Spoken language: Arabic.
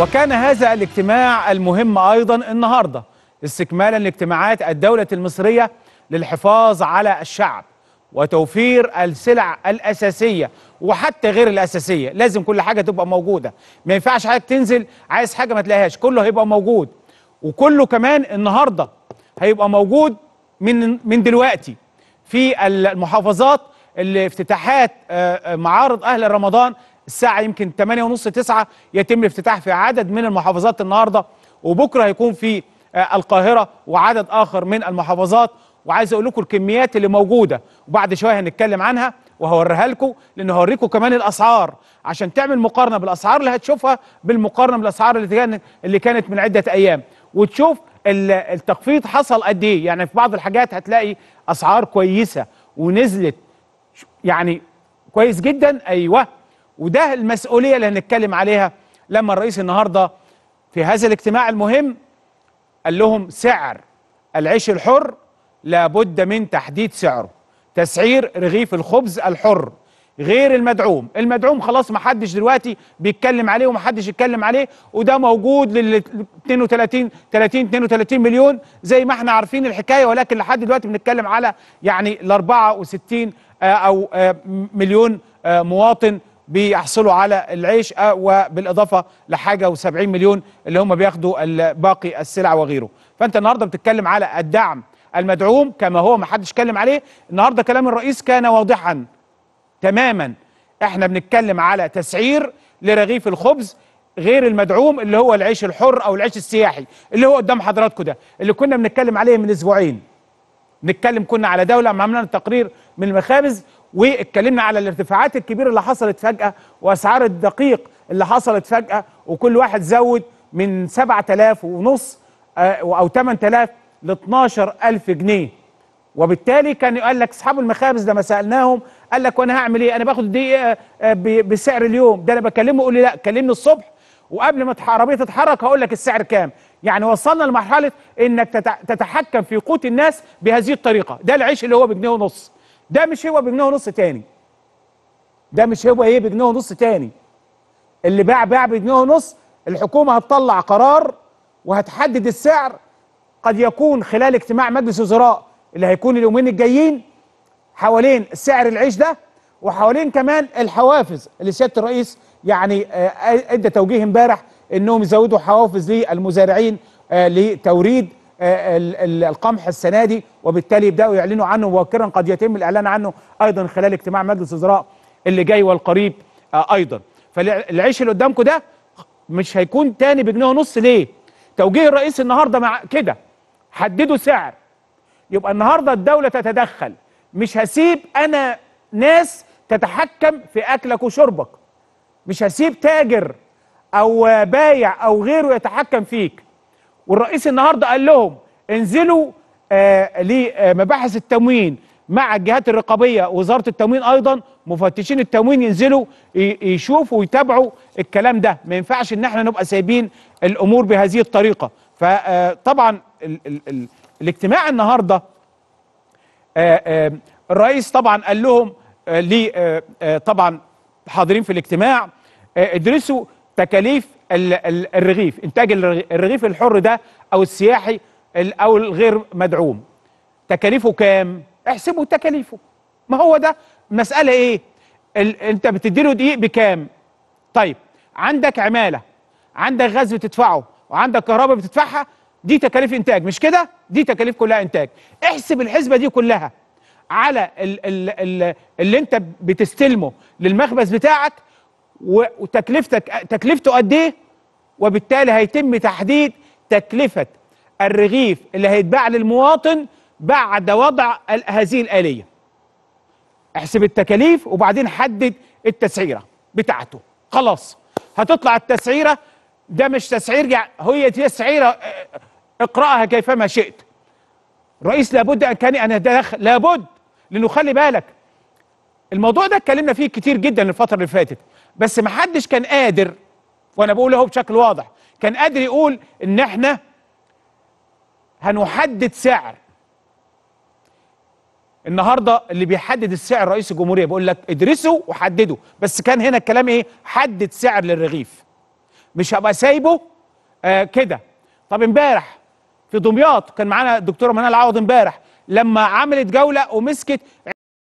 وكان هذا الاجتماع المهم أيضا النهاردة استكمالا لاجتماعات الدولة المصرية للحفاظ على الشعب وتوفير السلع الأساسية وحتى غير الأساسية لازم كل حاجة تبقى موجودة ما ينفعش حاجة تنزل عايز حاجة ما تلاقيهاش كله هيبقى موجود وكله كمان النهاردة هيبقى موجود من من دلوقتي في المحافظات اللي افتتاحات آه، آه، معارض أهل رمضان الساعه يمكن 8 ونص 9 يتم افتتاح في عدد من المحافظات النهارده وبكره هيكون في آه، القاهره وعدد اخر من المحافظات وعايز اقول لكم الكميات اللي موجوده وبعد شويه هنتكلم عنها وهوريها لكم لان هوريكم كمان الاسعار عشان تعمل مقارنه بالاسعار اللي هتشوفها بالمقارنه بالاسعار اللي كانت اللي كانت من عده ايام وتشوف التخفيض حصل قد ايه يعني في بعض الحاجات هتلاقي اسعار كويسه ونزلت يعني كويس جدا ايوه وده المسؤولية اللي هنتكلم عليها لما الرئيس النهاردة في هذا الاجتماع المهم قال لهم سعر العيش الحر لابد من تحديد سعره تسعير رغيف الخبز الحر غير المدعوم المدعوم خلاص ما حدش دلوقتي بيتكلم عليه وما حدش يتكلم عليه وده موجود لل 32 30 32 مليون زي ما احنا عارفين الحكايه ولكن لحد دلوقتي بنتكلم على يعني ال 64 آه، او آه، مليون آه، مواطن بيحصلوا على العيش آه، وبالاضافه لحاجه و70 مليون اللي هم بياخدوا باقي السلع وغيره فانت النهارده بتتكلم على الدعم المدعوم كما هو ما حدش اتكلم عليه النهارده كلام الرئيس كان واضحا تماما احنا بنتكلم على تسعير لرغيف الخبز غير المدعوم اللي هو العيش الحر او العيش السياحي اللي هو قدام حضراتكم ده اللي كنا بنتكلم عليه من اسبوعين نتكلم كنا على دولة عملنا تقرير من المخابز واتكلمنا على الارتفاعات الكبيره اللي حصلت فجاه واسعار الدقيق اللي حصلت فجاه وكل واحد زود من 7000 ونص آه، او 8000 ل 12000 جنيه وبالتالي كان قال لك اصحاب المخابز لما سالناهم قال لك وانا هعمل ايه انا باخد دقيقه آه، بسعر اليوم ده انا بكلمه يقول لي لا كلمني الصبح وقبل ما العربيه تتحرك هقول لك السعر كام يعني وصلنا لمرحله انك تتحكم في قوت الناس بهذه الطريقه ده العيش اللي هو بجنيه ونص ده مش هو بجنيه ونص تاني ده مش هو ايه بجنيه ونص تاني اللي باع باع بجنيه ونص الحكومه هتطلع قرار وهتحدد السعر قد يكون خلال اجتماع مجلس الوزراء اللي هيكون اليومين الجايين حوالين سعر العيش ده وحوالين كمان الحوافز اللي سياده الرئيس يعني آه، ادى توجيه امبارح انهم يزودوا حوافز للمزارعين آه، لتوريد آه، القمح السنه دي وبالتالي يبداوا يعلنوا عنه مبكرا قد يتم الاعلان عنه ايضا خلال اجتماع مجلس الوزراء اللي جاي والقريب آه، ايضا فالعيش اللي قدامكم ده مش هيكون تاني بجنيه ونص ليه توجيه الرئيس النهارده مع كده حددوا سعر يبقى النهارده الدوله تتدخل مش هسيب انا ناس تتحكم في اكلك وشربك مش هسيب تاجر او بايع او غيره يتحكم فيك والرئيس النهارده قال لهم انزلوا آه، لمباحث التموين مع الجهات الرقابيه وزاره التموين ايضا مفتشين التموين ينزلوا يشوفوا ويتابعوا الكلام ده ما ينفعش ان احنا نبقى سايبين الامور بهذه الطريقه فطبعا آه، ال ال ال الاجتماع النهارده آه، الرئيس طبعا قال لهم ليه طبعا حاضرين في الاجتماع ادرسوا تكاليف الرغيف انتاج الرغيف الحر ده او السياحي او الغير مدعوم تكاليفه كام احسبوا تكاليفه ما هو ده مساله ايه ال... انت بتديله دقيق بكام طيب عندك عماله عندك غاز بتدفعه وعندك كهرباء بتدفعها دي تكاليف انتاج مش كده دي تكاليف كلها انتاج احسب الحسبه دي كلها على ال ال ال اللي انت بتستلمه للمخبز بتاعك وتكلفتك تكلفته قد ايه وبالتالي هيتم تحديد تكلفه الرغيف اللي هيتباع للمواطن بعد وضع هذه الآلية احسب التكاليف وبعدين حدد التسعيرة بتاعته خلاص هتطلع التسعيرة ده مش تسعير يعني هي تسعيرة آه، اقرأها كيفما شئت رئيس لابد أن كان أن داخل لابد لأنه خلي بالك الموضوع ده اتكلمنا فيه كتير جدا الفتره اللي فاتت بس ما حدش كان قادر وانا بقول اهو بشكل واضح كان قادر يقول ان احنا هنحدد سعر النهارده اللي بيحدد السعر رئيس الجمهوريه بيقول لك ادرسوا وحددوا بس كان هنا الكلام ايه حدد سعر للرغيف مش هبقى سايبه آه كده طب امبارح في دمياط كان معانا الدكتوره منال عوض امبارح لما عملت جوله ومسكت